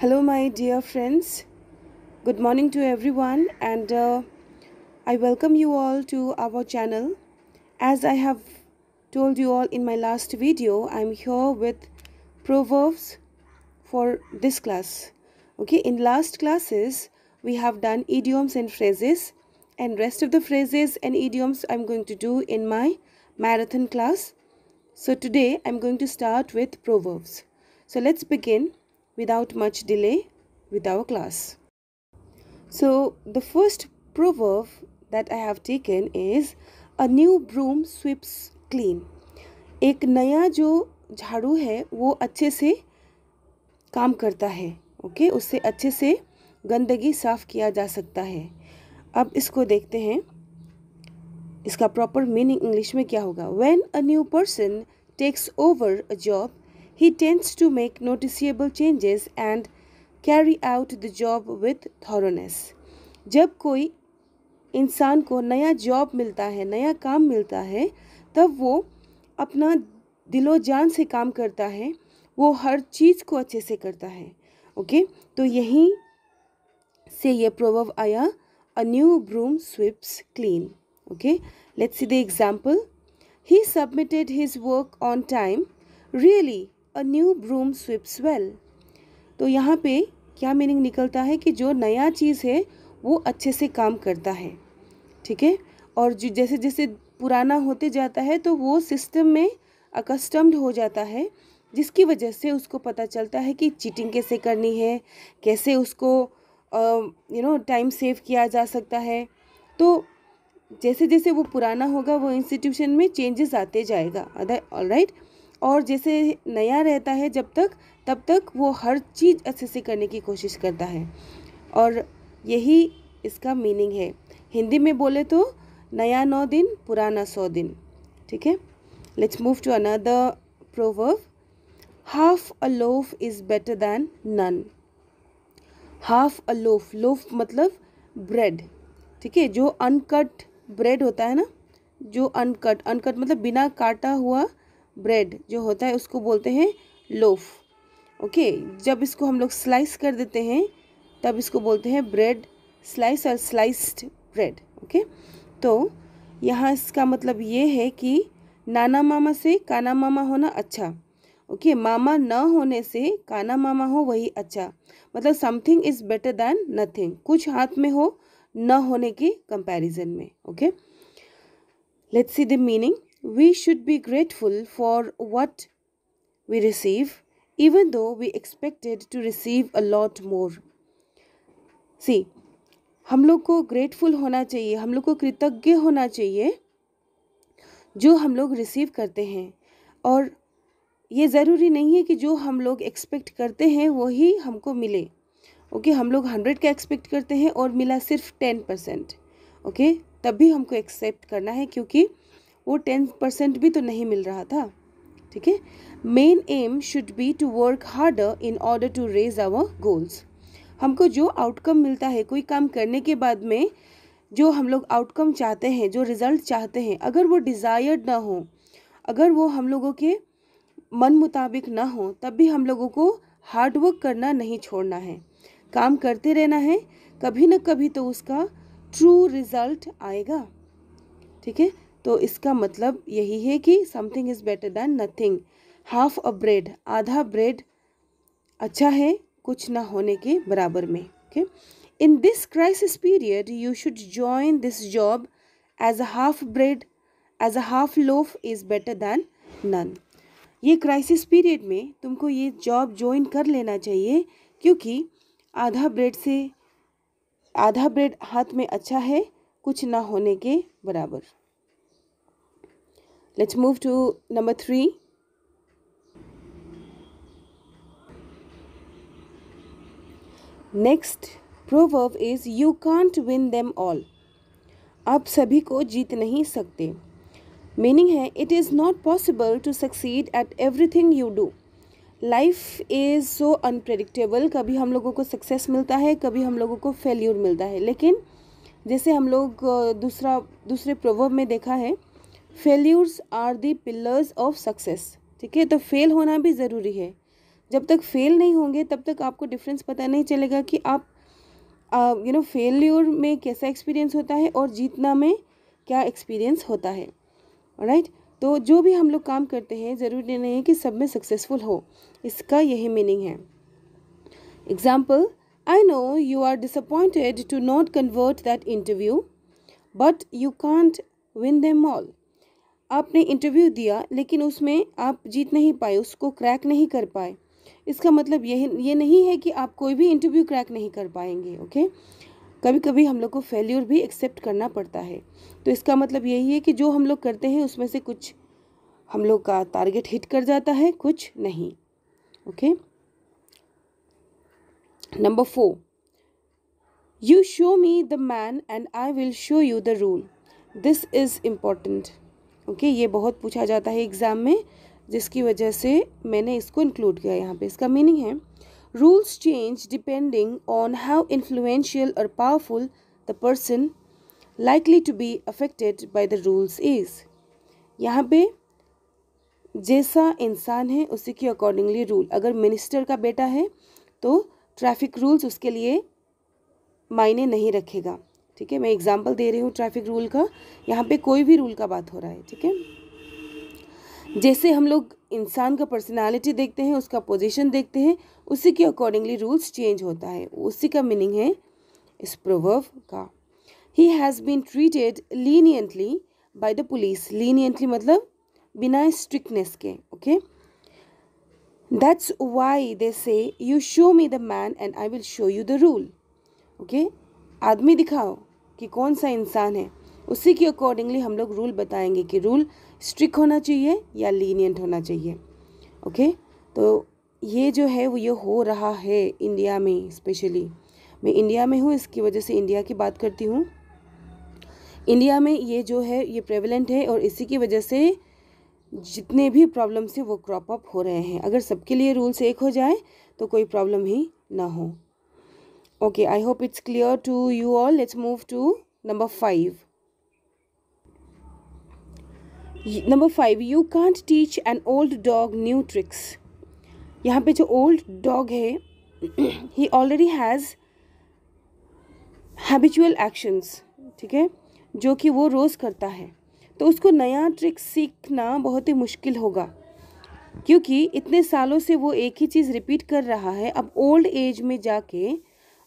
hello my dear friends good morning to everyone and uh, i welcome you all to our channel as i have told you all in my last video i'm here with proverbs for this class okay in last classes we have done idioms and phrases and rest of the phrases and idioms i'm going to do in my marathon class so today i'm going to start with proverbs so let's begin without much delay with our class. So, the first proverb that I have taken is a new broom sweeps clean. एक नया जो झाड़ू है वो अच्छे से काम करता है ओके okay? उससे अच्छे से गंदगी साफ किया जा सकता है अब इसको देखते हैं इसका प्रॉपर मीनिंग इंग्लिश में क्या होगा when a new person takes over a job He tends to make noticeable changes and carry out the job with thoroughness. जब कोई इंसान को नया जॉब मिलता है नया काम मिलता है तब वो अपना दिलो जान से काम करता है वो हर चीज़ को अच्छे से करता है ओके तो यहीं से ये प्रोवर्ब आया a new broom sweeps clean okay let's see the example he submitted his work on time really a new broom sweeps well तो यहाँ पे क्या मीनिंग निकलता है कि जो नया चीज़ है वो अच्छे से काम करता है ठीक है और जो जैसे जैसे पुराना होते जाता है तो वो सिस्टम में अकस्टम्ड हो जाता है जिसकी वजह से उसको पता चलता है कि चीटिंग कैसे करनी है कैसे उसको यू नो टाइम सेव किया जा सकता है तो जैसे जैसे वो पुराना होगा वो इंस्टीट्यूशन में चेंजेस आते जाएगा अदर ऑल राइट और जैसे नया रहता है जब तक तब तक वो हर चीज़ अच्छे से करने की कोशिश करता है और यही इसका मीनिंग है हिंदी में बोले तो नया नौ दिन पुराना सौ दिन ठीक है let's move to another proverb half a loaf is better than none half a loaf loaf मतलब ब्रेड ठीक है जो अनकट ब्रेड होता है ना जो अनकट अनकट मतलब बिना काटा हुआ ब्रेड जो होता है उसको बोलते हैं लोफ ओके जब इसको हम लोग स्लाइस कर देते हैं तब इसको बोलते हैं ब्रेड स्लाइस और स्लाइस्ड ब्रेड ओके तो यहाँ इसका मतलब ये है कि नाना मामा से काना मामा होना अच्छा ओके okay, मामा न होने से काना मामा हो वही अच्छा मतलब something is better than nothing कुछ हाथ में हो न होने के कंपैरिजन में okay let's see the meaning we should be grateful for what we receive, even though we expected to receive a lot more. See, हम लोग को ग्रेटफुल होना चाहिए हम लोग को कृतज्ञ होना चाहिए जो हम लोग रिसीव करते हैं और ये ज़रूरी नहीं है कि जो हम लोग एक्सपेक्ट करते हैं वही हमको मिले ओके हम लोग हंड्रेड का एक्सपेक्ट करते हैं और मिला सिर्फ टेन परसेंट ओके तब भी हमको एक्सेप्ट करना है क्योंकि वो टेन परसेंट भी तो नहीं मिल रहा था ठीक है main aim should be to work hard in order to raise our goals हमको जो आउटकम मिलता है कोई काम करने के बाद में जो हम लोग आउटकम चाहते हैं जो रिज़ल्ट चाहते हैं अगर वो डिज़ायर्ड ना हो अगर वो हम लोगों के मन मुताबिक ना हो तब भी हम लोगों को हार्डवर्क करना नहीं छोड़ना है काम करते रहना है कभी ना कभी तो उसका ट्रू रिज़ल्ट आएगा ठीक है तो इसका मतलब यही है कि something is better than nothing half a bread आधा ब्रेड अच्छा है कुछ ना होने के बराबर में okay in this crisis period you should join this job as a half bread as a half loaf is better than none ये क्राइसिस पीरियड में तुमको ये जॉब ज्वाइन कर लेना चाहिए क्योंकि आधा ब्रेड से आधा ब्रेड हाथ में अच्छा है कुछ ना होने के बराबर Let's move to number 3. Next proverb is you can't win them all आप सभी को जीत नहीं सकते मीनिंग है it is not possible to succeed at everything you do life is so unpredictable कभी हम लोगों को सक्सेस मिलता है कभी हम लोगों को फेल्यूर मिलता है लेकिन जैसे हम लोग दूसरा दूसरे प्रोवर्ब में देखा है failures are the pillars of success ठीक है तो फेल होना भी ज़रूरी है जब तक फेल नहीं होंगे तब तक आपको डिफरेंस पता नहीं चलेगा कि आप यू नो फेल्यूर में कैसा एक्सपीरियंस होता है और जीतना में क्या एक्सपीरियंस होता है राइट right? तो जो भी हम लोग काम करते हैं ज़रूरी नहीं है कि सब में सक्सेसफुल हो इसका यही मीनिंग है example I know you are disappointed to not convert that interview but you can't win them all आपने इंटरव्यू दिया लेकिन उसमें आप जीत नहीं पाए उसको क्रैक नहीं कर पाए इसका मतलब यह ये नहीं है कि आप कोई भी इंटरव्यू क्रैक नहीं कर पाएंगे ओके कभी कभी हम लोग को फेल्यूर भी एक्सेप्ट करना पड़ता है तो इसका मतलब यही है कि जो हम लोग करते हैं उसमें से कुछ हम लोग का टारगेट हिट कर जाता है कुछ नहीं okay number four you show me the man and I will show you the rule this is important okay ये बहुत पूछा जाता है एग्ज़ाम में जिसकी वजह से मैंने इसको इंक्लूड किया यहाँ पे इसका मीनिंग है rules change depending on how influential और powerful the person likely to be affected by the rules is यहाँ पे जैसा इंसान है उसी के अकॉर्डिंगली रूल अगर मिनिस्टर का बेटा है तो ट्रैफिक रूल्स उसके लिए मायने नहीं रखेगा ठीक है मैं एग्जाम्पल दे रही हूँ ट्रैफिक रूल का यहाँ पे कोई भी रूल का बात हो रहा है ठीक है जैसे हम लोग इंसान का पर्सनालिटी देखते हैं उसका पोजीशन देखते हैं उसी के अकॉर्डिंगली रूल्स चेंज होता है उसी का मीनिंग है इस प्रोवर्व का he has been treated leniently by the police leniently मतलब बिना स्ट्रिक्टनेस के okay that's why they say you show me the man and I will show you the rule okay आदमी दिखाओ कि कौन सा इंसान है उसी के अकॉर्डिंगली हम लोग रूल बताएंगे कि रूल स्ट्रिक होना चाहिए या लीनियंट होना चाहिए ओके तो ये जो है वो ये हो रहा है इंडिया में स्पेशली मैं इंडिया में हूँ इसकी वजह से इंडिया की बात करती हूँ इंडिया में ये जो है ये प्रेवलेंट है और इसी की वजह से जितने भी प्रॉब्लम्स हैं वो क्रॉप अप हो रहे हैं अगर सबके लिए रूल्स एक हो जाए तो कोई प्रॉब्लम ही ना हो okay I hope it's clear to you all let's move to number five number five you can't teach an old dog new tricks यहाँ पे जो ओल्ड डॉग है he already has habitual actions ठीक है जो कि वो रोज़ करता है तो उसको नया ट्रिक सीखना बहुत ही मुश्किल होगा क्योंकि इतने सालों से वो एक ही चीज़ रिपीट कर रहा है अब ओल्ड एज में जाके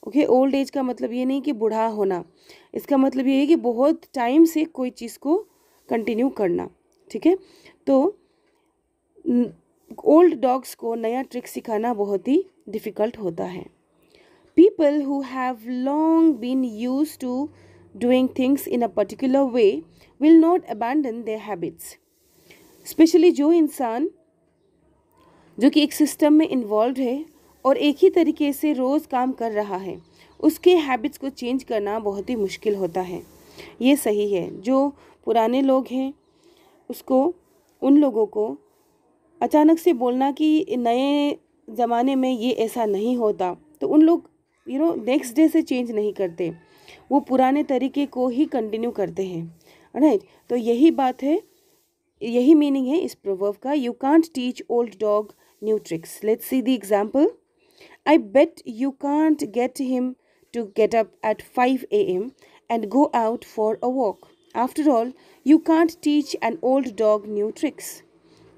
ओके ओल्ड एज का मतलब ये नहीं कि बूढ़ा होना इसका मतलब ये है कि बहुत टाइम से कोई चीज़ को कंटिन्यू करना ठीक है तो ओल्ड डॉग्स को नया ट्रिक सिखाना बहुत ही डिफ़िकल्ट होता है people who have long been use to doing things in a particular way will not abandon their habits especially जो इंसान जो कि एक सिस्टम में इन्वॉल्व है और एक ही तरीके से रोज़ काम कर रहा है उसके हैबिट्स को चेंज करना बहुत ही मुश्किल होता है ये सही है जो पुराने लोग हैं उसको उन लोगों को अचानक से बोलना कि नए ज़माने में ये ऐसा नहीं होता तो उन लोग यू नो नेक्स्ट डे से चेंज नहीं करते वो पुराने तरीके को ही कंटिन्यू करते हैं राइट तो यही बात है यही मीनिंग है इस प्रोवर्व का you can't teach old dog new tricks let's see the example I bet you can't get him to get up at 5 a.m. and go out for a walk. After all, you can't teach an old dog new tricks.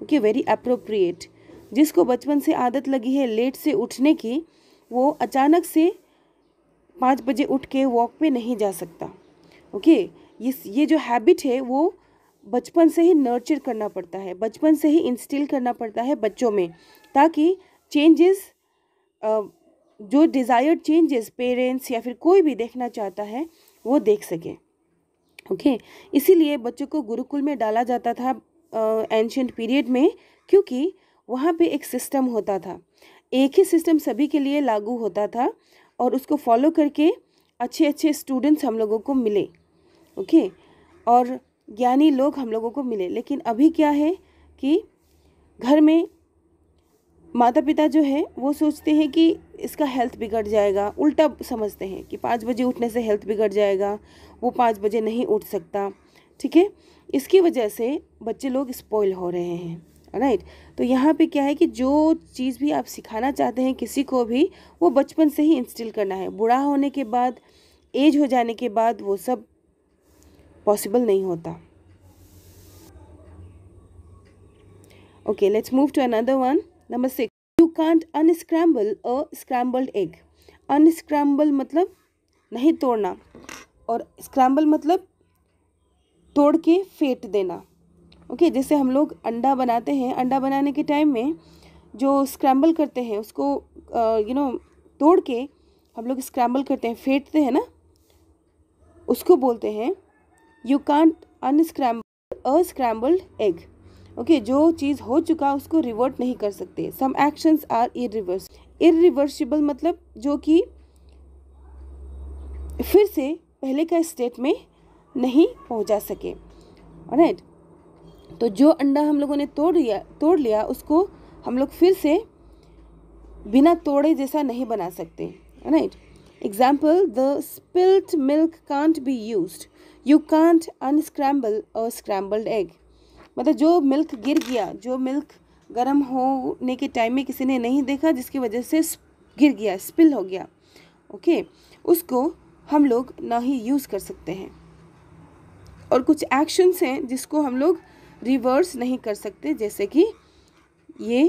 Okay, very appropriate. जिसको बचपन से आदत लगी है late से उठने की वो अचानक से पाँच बजे उठ के वॉक पे नहीं जा सकता ओके okay? ये ये जो हैबिट है वो बचपन से ही नर्चर करना पड़ता है बचपन से ही इंस्टिल करना पड़ता है बच्चों में ताकि चेंजेस जो डिज़ायर्ड चेंजेस पेरेंट्स या फिर कोई भी देखना चाहता है वो देख सके ओके okay? इसीलिए बच्चों को गुरुकुल में डाला जाता था एंशंट पीरियड में क्योंकि वहाँ पे एक सिस्टम होता था एक ही सिस्टम सभी के लिए लागू होता था और उसको फॉलो करके अच्छे अच्छे स्टूडेंट्स हम लोगों को मिले ओके okay? और ज्ञानी लोग हम लोगों को मिले लेकिन अभी क्या है कि घर में माता पिता जो है वो सोचते हैं कि इसका हेल्थ बिगड़ जाएगा उल्टा समझते हैं कि पाँच बजे उठने से हेल्थ बिगड़ जाएगा वो पाँच बजे नहीं उठ सकता ठीक है इसकी वजह से बच्चे लोग स्पॉइल हो रहे हैं राइट तो यहाँ पे क्या है कि जो चीज़ भी आप सिखाना चाहते हैं किसी को भी वो बचपन से ही इंस्टिल करना है बूढ़ा होने के बाद एज हो जाने के बाद वो सब पॉसिबल नहीं होता okay let's move to another one number six you can't unscramble a scrambled egg unscramble मतलब नहीं तोड़ना और स्क्रैम्बल मतलब तोड़ के फेंट देना ओके okay, जैसे हम लोग अंडा बनाते हैं अंडा बनाने के टाइम में जो स्क्रैम्बल करते हैं उसको यू नो तोड़ के हम लोग स्क्रैम्बल करते हैं फेंटते हैं ना उसको बोलते हैं you can't unscramble a scrambled egg okay okay, जो चीज़ हो चुका उसको रिवर्ट नहीं कर सकते some actions are irreverse irreversible मतलब जो कि फिर से पहले का स्टेट में नहीं पहुंचा सके राइट तो जो अंडा हम लोगों ने तोड़ लिया तोड़ लिया उसको हम लोग फिर से बिना तोड़े जैसा नहीं बना सकते right example the spilt milk can't be use you can't unscramble a scrambled egg मतलब जो मिल्क गिर गया जो मिल्क गर्म होने के टाइम में किसी ने नहीं देखा जिसकी वजह से गिर गया स्पिल हो गया ओके उसको हम लोग ना ही यूज़ कर सकते हैं और कुछ एक्शंस हैं जिसको हम लोग रिवर्स नहीं कर सकते जैसे कि ये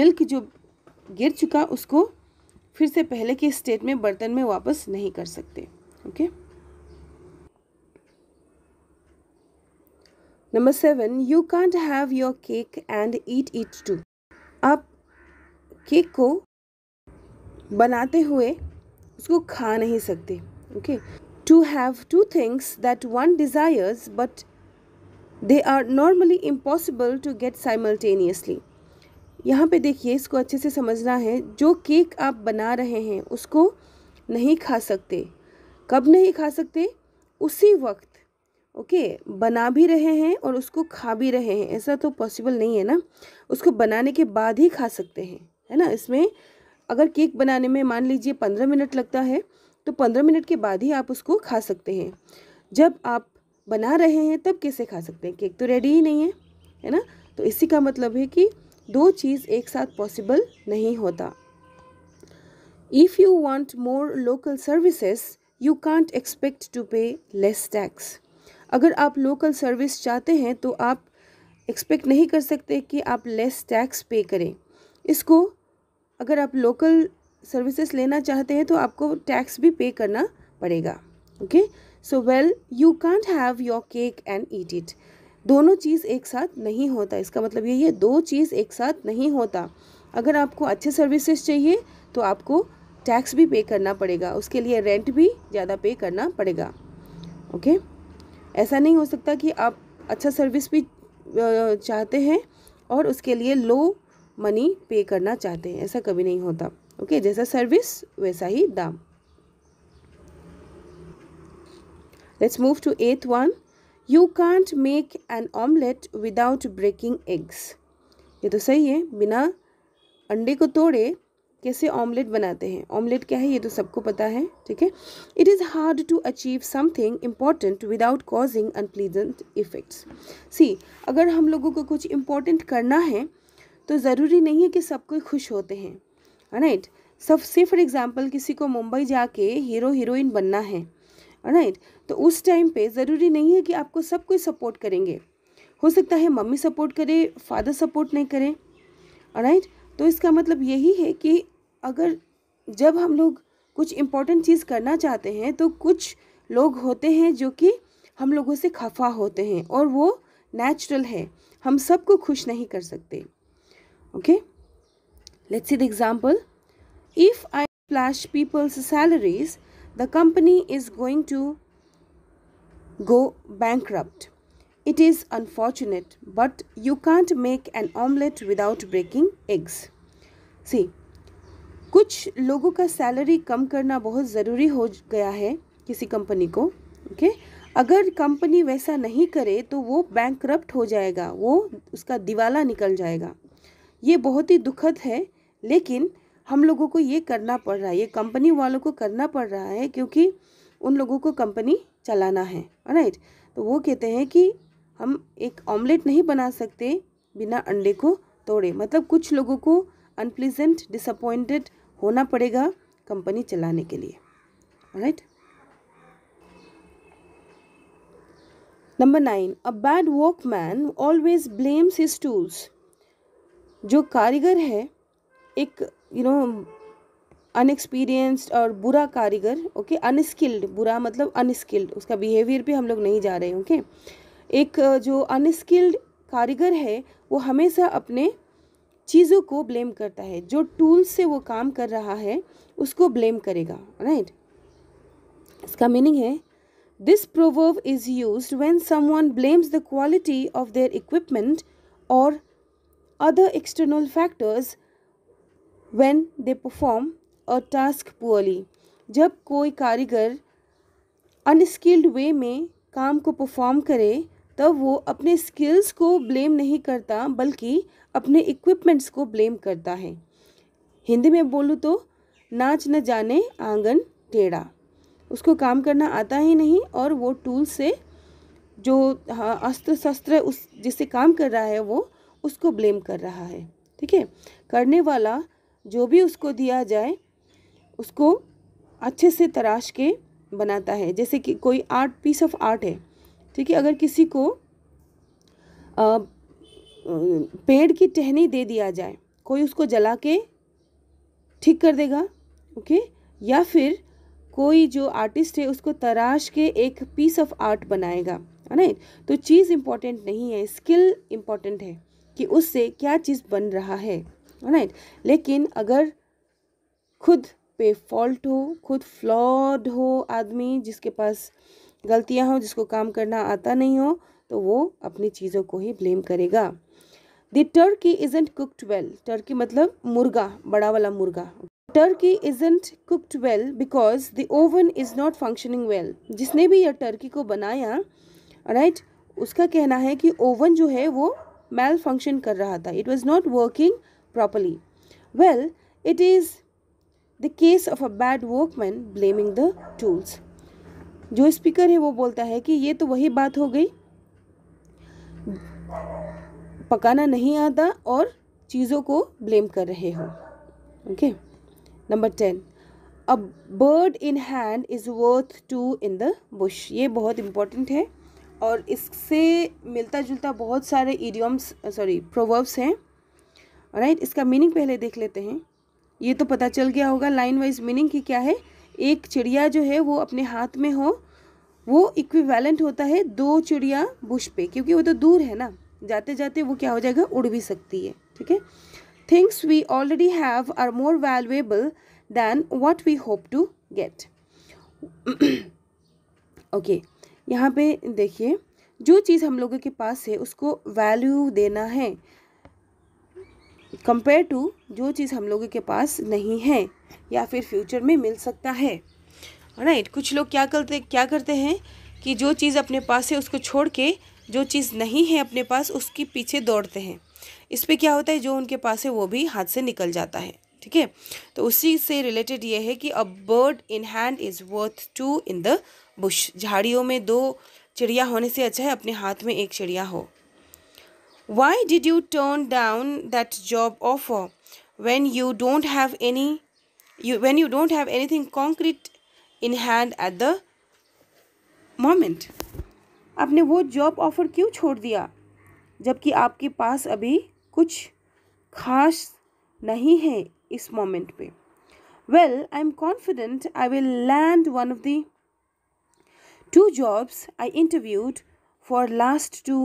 मिल्क जो गिर चुका उसको फिर से पहले के स्टेट में बर्तन में वापस नहीं कर सकते okay okay? Number seven you can't have your cake and eat it too आप केक को बनाते हुए उसको खा नहीं सकते okay to have two things that one desires but they are normally impossible to get simultaneously यहाँ पे देखिए इसको अच्छे से समझना है जो केक आप बना रहे हैं उसको नहीं खा सकते कब नहीं खा सकते उसी वक्त ओके okay, बना भी रहे हैं और उसको खा भी रहे हैं ऐसा तो पॉसिबल नहीं है ना उसको बनाने के बाद ही खा सकते हैं है ना इसमें अगर केक बनाने में मान लीजिए पंद्रह मिनट लगता है तो पंद्रह मिनट के बाद ही आप उसको खा सकते हैं जब आप बना रहे हैं तब कैसे खा सकते हैं केक तो रेडी ही नहीं है है ना तो इसी का मतलब है कि दो चीज़ एक साथ पॉसिबल नहीं होता if you want more local services you can't expect to pay less tax अगर आप लोकल सर्विस चाहते हैं तो आप एक्सपेक्ट नहीं कर सकते कि आप लेस टैक्स पे करें इसको अगर आप लोकल सर्विसेज लेना चाहते हैं तो आपको टैक्स भी पे करना पड़ेगा okay so well you can't have your cake and eat it दोनों चीज़ एक साथ नहीं होता इसका मतलब यही है दो चीज़ एक साथ नहीं होता अगर आपको अच्छे सर्विसेज चाहिए तो आपको टैक्स भी पे करना पड़ेगा उसके लिए रेंट भी ज़्यादा पे करना पड़ेगा ओके okay? ऐसा नहीं हो सकता कि आप अच्छा सर्विस भी चाहते हैं और उसके लिए लो मनी पे करना चाहते हैं ऐसा कभी नहीं होता ओके जैसा सर्विस वैसा ही दाम let's move to eighth one you can't make an omelette without breaking eggs ये तो सही है बिना अंडे को तोड़े कैसे ऑमलेट बनाते हैं ऑमलेट क्या है ये तो सबको पता है ठीक है it is hard to achieve something important without causing unpleasant effects see अगर हम लोगों को कुछ इम्पॉर्टेंट करना है तो ज़रूरी नहीं है कि सब कोई खुश होते हैं राइट सब से फॉर एग्ज़ाम्पल किसी को मुंबई जाके हीरो हीरोइन बनना है राइट तो उस टाइम पे ज़रूरी नहीं है कि आपको सब कोई सपोर्ट करेंगे हो सकता है मम्मी सपोर्ट करे फादर सपोर्ट नहीं करें राइट तो इसका मतलब यही है कि अगर जब हम लोग कुछ इम्पोर्टेंट चीज़ करना चाहते हैं तो कुछ लोग होते हैं जो कि हम लोगों से खफा होते हैं और वो नेचुरल है हम सबको खुश नहीं कर सकते okay let's see the example if I flash people's salaries the company is going to go bank it is unfortunate but you can't make an omelette without breaking eggs see कुछ लोगों का सैलरी कम करना बहुत ज़रूरी हो गया है किसी कंपनी को ओके अगर कंपनी वैसा नहीं करे तो वो बैंक हो जाएगा वो उसका दिवाला निकल जाएगा ये बहुत ही दुखद है लेकिन हम लोगों को ये करना पड़ रहा है ये कंपनी वालों को करना पड़ रहा है क्योंकि उन लोगों को कंपनी चलाना है राइट तो वो कहते हैं कि हम एक ऑमलेट नहीं बना सकते बिना अंडे को तोड़े मतलब कुछ लोगों को अनप्लीजेंट डिसअपॉइंटेड होना पड़ेगा कंपनी चलाने के लिए right number nine a bad workman always blames his tools जो कारीगर है एक यू नो अनएक्सपीरियंस्ड और बुरा कारीगर ओके अनस्किल्ड बुरा मतलब अनस्किल्ड उसका बिहेवियर पे हम लोग नहीं जा रहे ओके okay? एक जो अनस्किल्ड कारीगर है वो हमेशा अपने चीज़ों को ब्लेम करता है जो टूल से वो काम कर रहा है उसको ब्लेम करेगा राइट इसका मीनिंग है this proverb is use when one blames the quality of their equipment और other external factors when they perform a task poorly जब कोई कारीगर अनस्किल्ड वे में काम को परफॉर्म करे तब वो अपने स्किल्स को ब्लेम नहीं करता बल्कि अपने इक्विपमेंट्स को ब्लेम करता है हिंदी में बोलूँ तो नाच न जाने आंगन टेढ़ा उसको काम करना आता ही नहीं और वो टूल से जो हाँ, अस्त्र शस्त्र उस जिससे काम कर रहा है वो उसको ब्लेम कर रहा है ठीक है करने वाला जो भी उसको दिया जाए उसको अच्छे से तराश के बनाता है जैसे कि कोई आर्ट पीस ऑफ आर्ट है ठीक है अगर किसी को आ, पेड़ की टहनी दे दिया जाए कोई उसको जला के ठीक कर देगा ओके या फिर कोई जो आर्टिस्ट है उसको तराश के एक पीस ऑफ आर्ट बनाएगा है ना तो चीज़ इम्पॉर्टेंट नहीं है स्किल इम्पॉर्टेंट है कि उससे क्या चीज़ बन रहा है राइट लेकिन अगर खुद पे फॉल्ट हो खुद फ्लॉड हो आदमी जिसके पास गलतियाँ हों जिसको काम करना आता नहीं हो तो वो अपनी चीज़ों को ही ब्लेम करेगा the turkey isn't cooked well turkey मतलब मुर्गा बड़ा वाला मुर्गा turkey isn't cooked well because the oven is not functioning well जिसने भी यह टर्की को बनाया राइट right, उसका कहना है कि ओवन जो है वो मेल फंक्शन कर रहा था it was not working properly well it is the case of a bad workman blaming the tools जो स्पीकर है वो बोलता है कि ये तो वही बात हो गई पकाना नहीं आता और चीज़ों को ब्लेम कर रहे हो okay number ten a bird in hand is worth two in the bush ये बहुत इम्पोर्टेंट है और इससे मिलता जुलता बहुत सारे इडियम्स सॉरी प्रोवर्ब्स हैं राइट इसका मीनिंग पहले देख लेते हैं ये तो पता चल गया होगा लाइन वाइज मीनिंग की क्या है एक चिड़िया जो है वो अपने हाथ में हो वो इक्विवेलेंट होता है दो चिड़िया बुश पे क्योंकि वो तो दूर है ना जाते जाते वो क्या हो जाएगा उड़ भी सकती है ठीक है things we already have are more valuable than what we hope to get okay यहाँ पे देखिए जो चीज़ हम लोगों के पास है उसको वैल्यू देना है कंपेयर टू जो चीज़ हम लोगों के पास नहीं है या फिर फ्यूचर में मिल सकता है राइट कुछ लोग क्या करते क्या करते हैं कि जो चीज़ अपने पास है उसको छोड़ के जो चीज़ नहीं है अपने पास उसके पीछे दौड़ते हैं इस पर क्या होता है जो उनके पास है वो भी हाथ से निकल जाता है ठीक है तो उसी से रिलेटेड ये है कि a bird in hand is worth two in the bush झाड़ियों में दो चिड़िया होने से अच्छा है अपने हाथ में एक चिड़िया हो why did you turn down that job offer when you don't have any you when you don't have anything concrete in hand at the moment. आपने वो जॉब ऑफर क्यों छोड़ दिया जबकि आपके पास अभी कुछ खास नहीं है इस मोमेंट पे well I am confident I will land one of the two jobs I interviewed for last two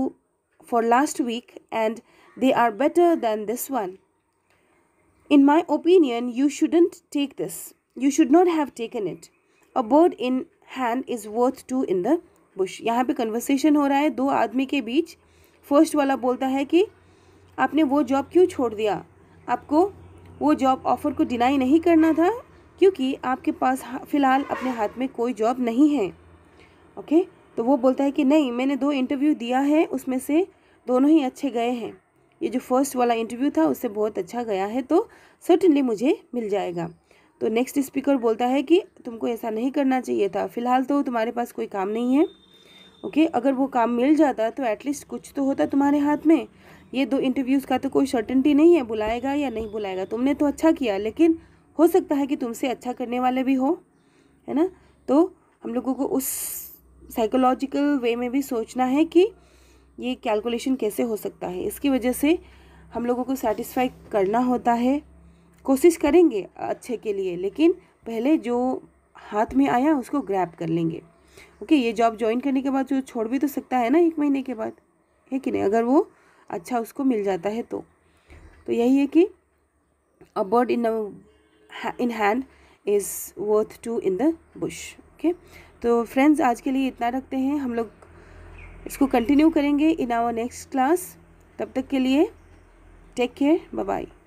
for last week and they are better than this one. In my opinion, you shouldn't take this. You should not have taken it. A bird in hand is worth two in the bush यहाँ पे conversation हो रहा है दो आदमी के बीच first वाला बोलता है कि आपने वो जॉब क्यों छोड़ दिया आपको वो जॉब ऑफ़र को डिनाई नहीं करना था क्योंकि आपके पास फ़िलहाल अपने हाथ में कोई जॉब नहीं है ओके तो वो बोलता है कि नहीं मैंने दो इंटरव्यू दिया है उसमें से दोनों ही अच्छे गए हैं ये जो फर्स्ट वाला इंटरव्यू था उससे बहुत अच्छा गया है तो सर्टनली मुझे मिल जाएगा तो नेक्स्ट स्पीकर बोलता है कि तुमको ऐसा नहीं करना चाहिए था फिलहाल तो तुम्हारे पास कोई काम नहीं है ओके अगर वो काम मिल जाता तो एटलीस्ट कुछ तो होता तुम्हारे हाथ में ये दो इंटरव्यूज़ का तो कोई सर्टेनिटी नहीं है बुलाएगा या नहीं बुलाएगा तुमने तो अच्छा किया लेकिन हो सकता है कि तुमसे अच्छा करने वाले भी हो है ना तो हम लोगों को उस साइकोलॉजिकल वे में भी सोचना है कि ये कैलकुलेशन कैसे हो सकता है इसकी वजह से हम लोगों को सेटिस्फाई करना होता है कोशिश करेंगे अच्छे के लिए लेकिन पहले जो हाथ में आया उसको ग्रैप कर लेंगे ओके ये जॉब ज्वाइन करने के बाद जो छोड़ भी तो सकता है ना एक महीने के बाद है कि नहीं अगर वो अच्छा उसको मिल जाता है तो तो यही है कि a bird in in hand is worth two in the bush okay तो फ्रेंड्स आज के लिए इतना रखते हैं हम लोग इसको कंटिन्यू करेंगे इन आवर नेक्स्ट क्लास तब तक के लिए टेक केयर बाय